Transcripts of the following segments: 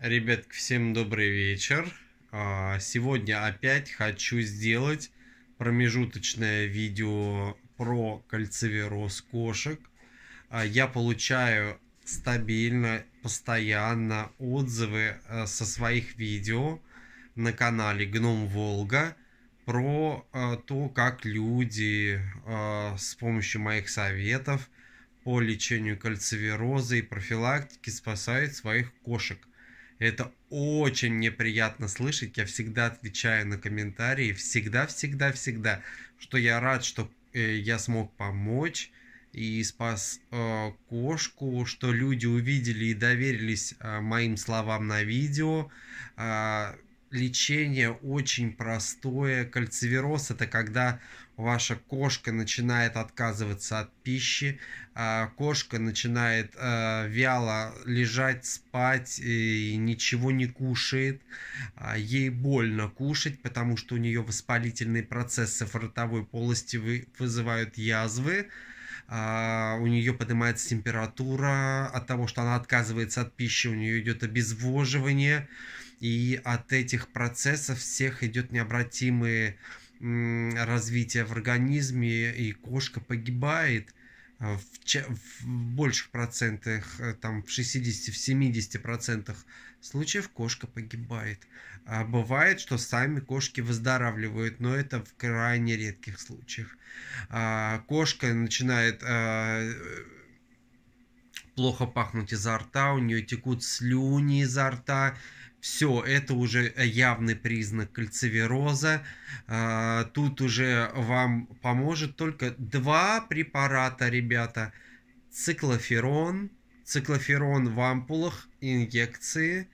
Ребят, всем добрый вечер. А, сегодня опять хочу сделать промежуточное видео про кальцевероз кошек. А, я получаю стабильно, постоянно отзывы э, со своих видео на канале Гном Волга про э, то, как люди э, с помощью моих советов по лечению кальцевероза и профилактики спасают своих кошек. Это очень неприятно слышать. Я всегда отвечаю на комментарии. Всегда, всегда, всегда. Что я рад, что э, я смог помочь и спас э, кошку, что люди увидели и доверились э, моим словам на видео. Э, лечение очень простое. Кальцивероз – это когда ваша кошка начинает отказываться от пищи, а кошка начинает э, вяло лежать, спать и ничего не кушает. А ей больно кушать, потому что у нее воспалительные процессы в ротовой полости вызывают язвы. А у нее поднимается температура от того, что она отказывается от пищи, у нее идет обезвоживание и от этих процессов всех идет необратимое развитие в организме, и кошка погибает а, в, в больших процентах, э, там в 60-70 процентах случаев кошка погибает. А бывает, что сами кошки выздоравливают, но это в крайне редких случаях. А кошка начинает а, плохо пахнуть изо рта, у нее текут слюни изо рта, все, это уже явный признак кальцивероза. А, тут уже вам поможет только два препарата, ребята. Циклоферон. Циклоферон в ампулах, инъекции.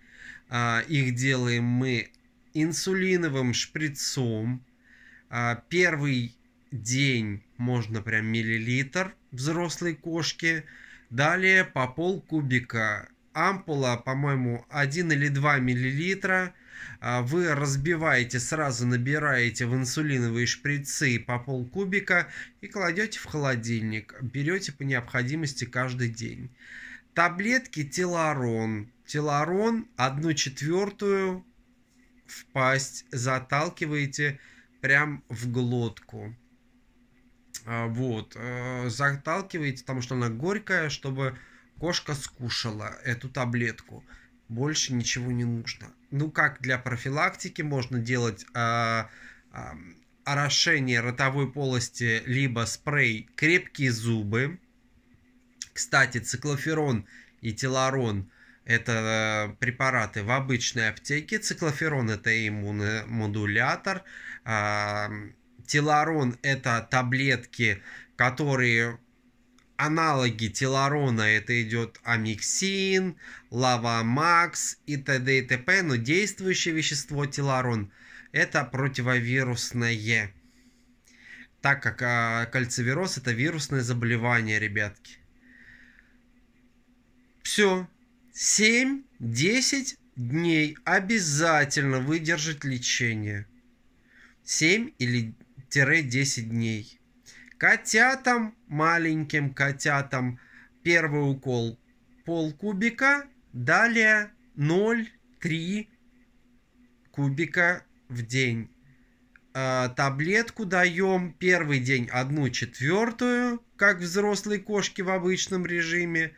А, их делаем мы инсулиновым шприцом. А, первый день можно прям миллилитр взрослой кошки. Далее по полкубика ампула, по-моему, 1 или 2 миллилитра. А, вы разбиваете, сразу набираете в инсулиновые шприцы по полкубика и кладете в холодильник. Берете по необходимости каждый день. Таблетки Теларон. Теларон 1 четвертую в пасть заталкиваете прям в глотку. А, вот. Э, заталкиваете, потому что она горькая, чтобы Кошка скушала эту таблетку. Больше ничего не нужно. Ну как для профилактики можно делать а, а, орошение ротовой полости либо спрей крепкие зубы. Кстати, циклоферон и телорон это э, препараты в обычной аптеке. Циклоферон это иммуномодулятор. А, телорон это таблетки, которые аналоги телорона это идет амиксин, лавамакс и т.д. и т.п. Но действующее вещество телорон это противовирусное. Так как а, кальцивироз это вирусное заболевание, ребятки. Все. 7-10 дней обязательно выдержать лечение. 7 или 10 дней котятам, маленьким котятам первый укол полкубика, далее 0,3 кубика в день. А, таблетку даем первый день одну четвертую, как взрослые кошки в обычном режиме.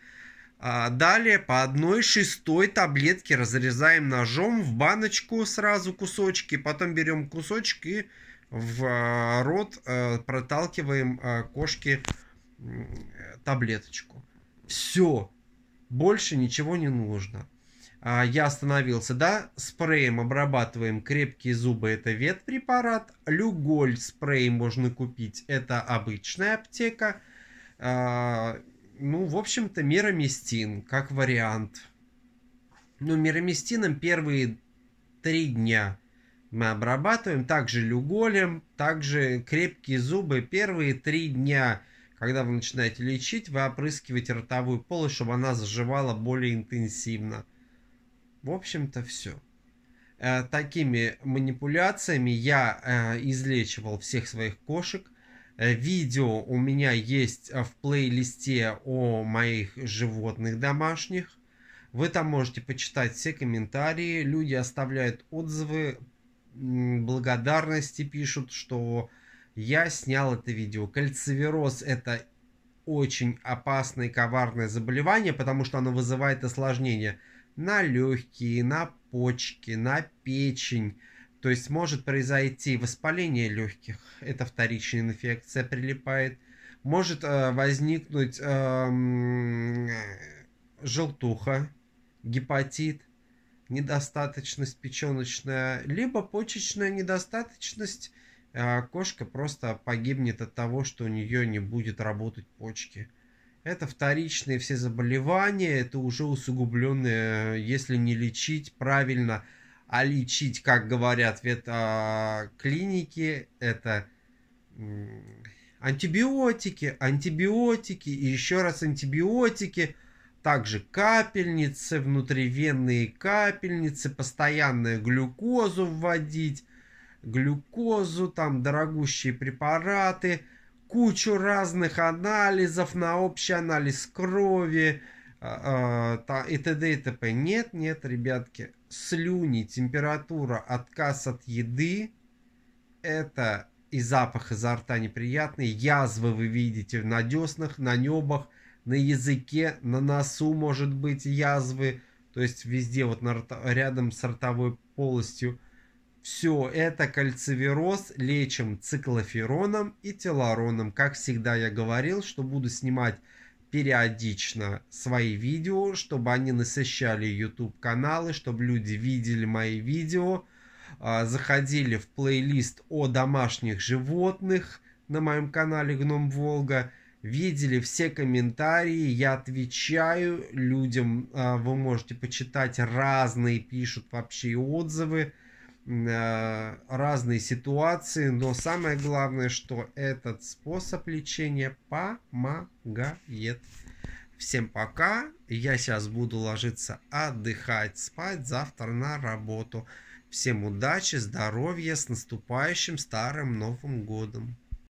А, далее по одной шестой таблетке разрезаем ножом в баночку сразу кусочки, потом берем кусочки. и в э, рот э, проталкиваем э, кошке таблеточку. Все, больше ничего не нужно. А, я остановился, да, спреем обрабатываем крепкие зубы, это ветпрепарат. Люголь спрей можно купить, это обычная аптека. А, ну, в общем-то, мироместин как вариант. Ну, мироместином первые три дня – мы обрабатываем, также люголем, также крепкие зубы. Первые три дня, когда вы начинаете лечить, вы опрыскиваете ротовую полость, чтобы она заживала более интенсивно. В общем-то, все. Э, такими манипуляциями я э, излечивал всех своих кошек. Э, видео у меня есть в плейлисте о моих животных домашних. Вы там можете почитать все комментарии, люди оставляют отзывы благодарности пишут, что я снял это видео. Кальцивироз это очень опасное коварное заболевание, потому что оно вызывает осложнения на легкие, на почки, на печень. То есть может произойти воспаление легких, это вторичная инфекция прилипает. Может э, возникнуть э, желтуха, гепатит, недостаточность печеночная, либо почечная недостаточность. А, кошка просто погибнет от того, что у нее не будет работать почки. Это вторичные все заболевания, это уже усугубленные, если не лечить правильно, а лечить, как говорят в а, клинике, это антибиотики, антибиотики и еще раз антибиотики – также капельницы, внутривенные капельницы, постоянную глюкозу вводить, глюкозу, там дорогущие препараты, кучу разных анализов на общий анализ крови э, и т.д. и т.п. Нет, нет, ребятки, слюни, температура, отказ от еды, это и запах изо рта неприятный, язвы вы видите на деснах, на небах, на языке, на носу может быть язвы, то есть везде вот на, рядом с ротовой полостью. Все это кальцивероз лечим циклофероном и телароном. Как всегда я говорил, что буду снимать периодично свои видео, чтобы они насыщали YouTube каналы, чтобы люди видели мои видео, а, заходили в плейлист о домашних животных на моем канале Гном Волга – видели все комментарии, я отвечаю людям, а, вы можете почитать разные, пишут вообще отзывы, э, разные ситуации, но самое главное, что этот способ лечения помогает. Всем пока, я сейчас буду ложиться отдыхать, спать, завтра на работу. Всем удачи, здоровья, с наступающим старым Новым Годом!